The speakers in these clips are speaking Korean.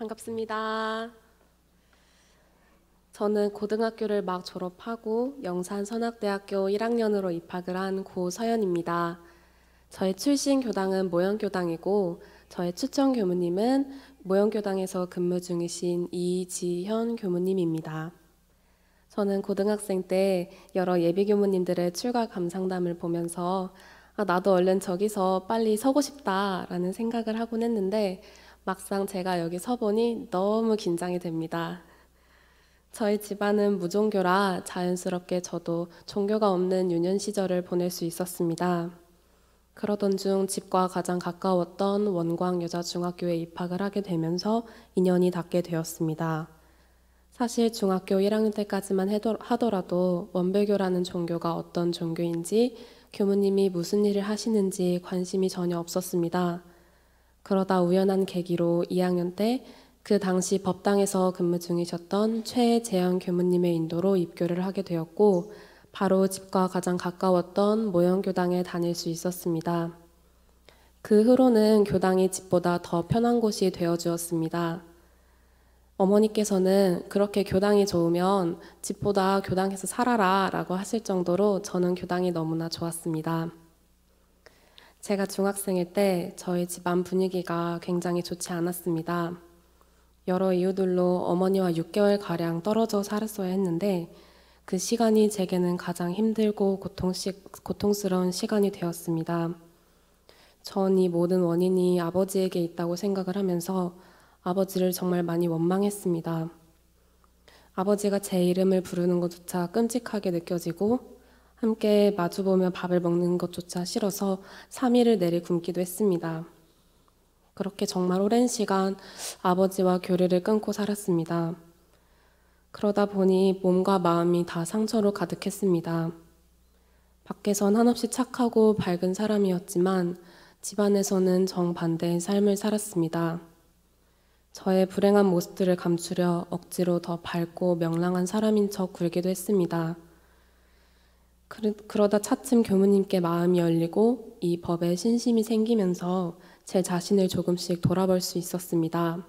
반갑습니다. 저는 고등학교를 막 졸업하고 영산 선학대학교 1학년으로 입학을 한 고서연입니다. 저의 출신 교당은 모형교당이고 저의 추천 교무님은 모형교당에서 근무 중이신 이지현 교무님입니다. 저는 고등학생 때 여러 예비 교무님들의 출가 감상담을 보면서 아, 나도 얼른 저기서 빨리 서고 싶다라는 생각을 하곤 했는데 막상 제가 여기 서보니 너무 긴장이 됩니다. 저희 집안은 무종교라 자연스럽게 저도 종교가 없는 유년 시절을 보낼 수 있었습니다. 그러던 중 집과 가장 가까웠던 원광 여자중학교에 입학을 하게 되면서 인연이 닿게 되었습니다. 사실 중학교 1학년 때까지만 하더라도 원배교라는 종교가 어떤 종교인지 교무님이 무슨 일을 하시는지 관심이 전혀 없었습니다. 그러다 우연한 계기로 2학년 때 그 당시 법당에서 근무 중이셨던 최재현 교무님의 인도로 입교를 하게 되었고 바로 집과 가장 가까웠던 모형교당에 다닐 수 있었습니다. 그 후로는 교당이 집보다 더 편한 곳이 되어 주었습니다. 어머니께서는 그렇게 교당이 좋으면 집보다 교당에서 살아라 라고 하실 정도로 저는 교당이 너무나 좋았습니다. 제가 중학생일 때 저희 집안 분위기가 굉장히 좋지 않았습니다. 여러 이유들로 어머니와 6개월가량 떨어져 살았어야 했는데 그 시간이 제게는 가장 힘들고 고통시, 고통스러운 시간이 되었습니다. 전 이 모든 원인이 아버지에게 있다고 생각을 하면서 아버지를 정말 많이 원망했습니다. 아버지가 제 이름을 부르는 것조차 끔찍하게 느껴지고 함께 마주보며 밥을 먹는 것조차 싫어서 3일을 내리 굶기도 했습니다. 그렇게 정말 오랜 시간 아버지와 교류를 끊고 살았습니다. 그러다 보니 몸과 마음이 다 상처로 가득했습니다. 밖에선 한없이 착하고 밝은 사람이었지만 집안에서는 정반대의 삶을 살았습니다. 저의 불행한 모습들을 감추려 억지로 더 밝고 명랑한 사람인 척 굴기도 했습니다. 그러다 차츰 교무님께 마음이 열리고 이 법에 신심이 생기면서 제 자신을 조금씩 돌아볼 수 있었습니다.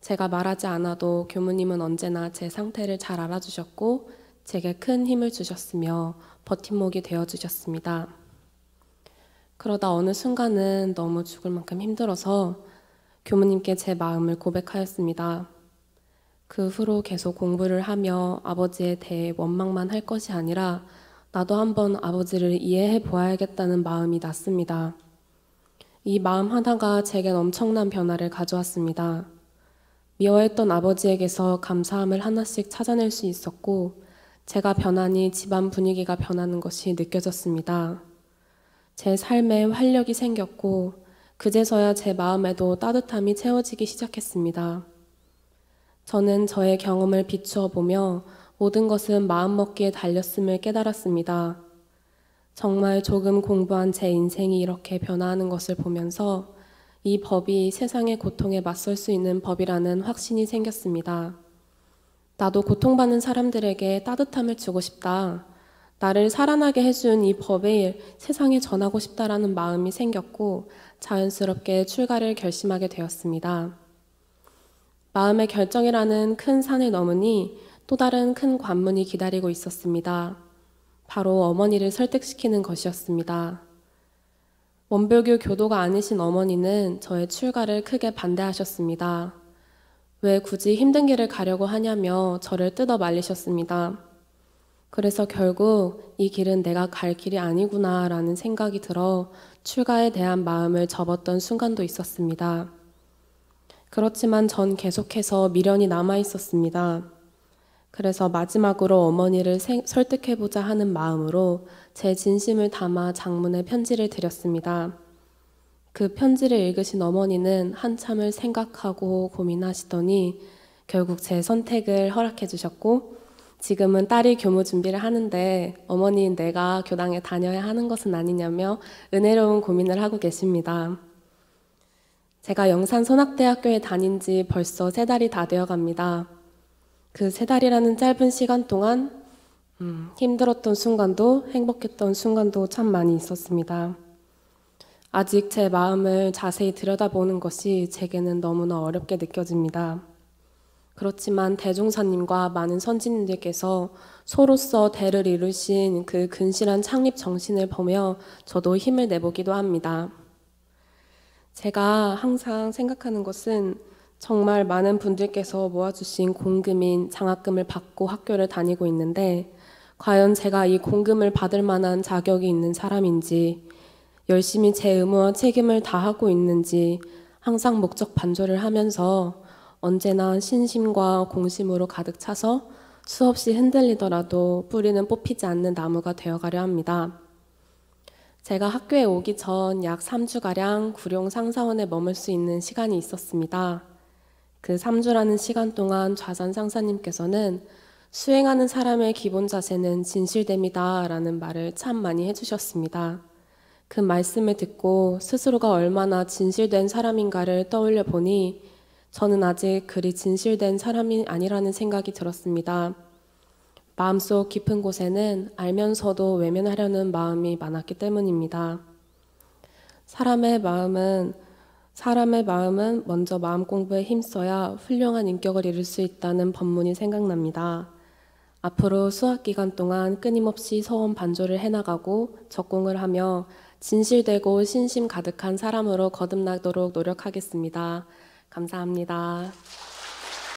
제가 말하지 않아도 교무님은 언제나 제 상태를 잘 알아주셨고 제게 큰 힘을 주셨으며 버팀목이 되어주셨습니다. 그러다 어느 순간은 너무 죽을 만큼 힘들어서 교무님께 제 마음을 고백하였습니다. 그 후로 계속 공부를 하며 아버지에 대해 원망만 할 것이 아니라 나도 한번 아버지를 이해해 보아야겠다는 마음이 났습니다. 이 마음 하나가 제겐 엄청난 변화를 가져왔습니다. 미워했던 아버지에게서 감사함을 하나씩 찾아낼 수 있었고, 제가 변하니 집안 분위기가 변하는 것이 느껴졌습니다. 제 삶에 활력이 생겼고, 그제서야 제 마음에도 따뜻함이 채워지기 시작했습니다. 저는 저의 경험을 비추어 보며 모든 것은 마음먹기에 달렸음을 깨달았습니다. 정말 조금 공부한 제 인생이 이렇게 변화하는 것을 보면서 이 법이 세상의 고통에 맞설 수 있는 법이라는 확신이 생겼습니다. 나도 고통받는 사람들에게 따뜻함을 주고 싶다. 나를 살아나게 해준 이 법의 일, 세상에 전하고 싶다라는 마음이 생겼고 자연스럽게 출가를 결심하게 되었습니다. 마음의 결정이라는 큰 산을 넘으니 또 다른 큰 관문이 기다리고 있었습니다. 바로 어머니를 설득시키는 것이었습니다. 원별교 교도가 아니신 어머니는 저의 출가를 크게 반대하셨습니다. 왜 굳이 힘든 길을 가려고 하냐며 저를 뜯어 말리셨습니다. 그래서 결국 이 길은 내가 갈 길이 아니구나 라는 생각이 들어 출가에 대한 마음을 접었던 순간도 있었습니다. 그렇지만 전 계속해서 미련이 남아 있었습니다. 그래서 마지막으로 어머니를 설득해보자 하는 마음으로 제 진심을 담아 장문의 편지를 드렸습니다. 그 편지를 읽으신 어머니는 한참을 생각하고 고민하시더니 결국 제 선택을 허락해 주셨고 지금은 딸이 교무 준비를 하는데 어머니인 내가 교당에 다녀야 하는 것은 아니냐며 은혜로운 고민을 하고 계십니다. 제가 영산 선학대학교에 다닌 지 벌써 세 달이 다 되어 갑니다. 그세 달이라는 짧은 시간 동안 음, 힘들었던 순간도 행복했던 순간도 참 많이 있었습니다. 아직 제 마음을 자세히 들여다보는 것이 제게는 너무나 어렵게 느껴집니다. 그렇지만 대종사님과 많은 선진님들께서 소로서 대를 이루신 그 근실한 창립 정신을 보며 저도 힘을 내보기도 합니다. 제가 항상 생각하는 것은 정말 많은 분들께서 모아주신 공금인 장학금을 받고 학교를 다니고 있는데 과연 제가 이 공금을 받을 만한 자격이 있는 사람인지 열심히 제 의무와 책임을 다하고 있는지 항상 목적 반조를 하면서 언제나 신심과 공심으로 가득 차서 수없이 흔들리더라도 뿌리는 뽑히지 않는 나무가 되어가려 합니다. 제가 학교에 오기 전 약 3주가량 구룡 상사원에 머물 수 있는 시간이 있었습니다. 그 3주라는 시간 동안 좌산 상사님께서는 수행하는 사람의 기본 자세는 진실됨이다 라는 말을 참 많이 해주셨습니다. 그 말씀을 듣고 스스로가 얼마나 진실된 사람인가를 떠올려 보니 저는 아직 그리 진실된 사람이 아니라는 생각이 들었습니다. 마음속 깊은 곳에는 알면서도 외면하려는 마음이 많았기 때문입니다. 사람의 마음은 사람의 마음은 먼저 마음 공부에 힘써야 훌륭한 인격을 이룰 수 있다는 법문이 생각납니다. 앞으로 수학 기간 동안 끊임없이 서원 반조를 해나가고 적공을 하며 진실되고 신심 가득한 사람으로 거듭나도록 노력하겠습니다. 감사합니다.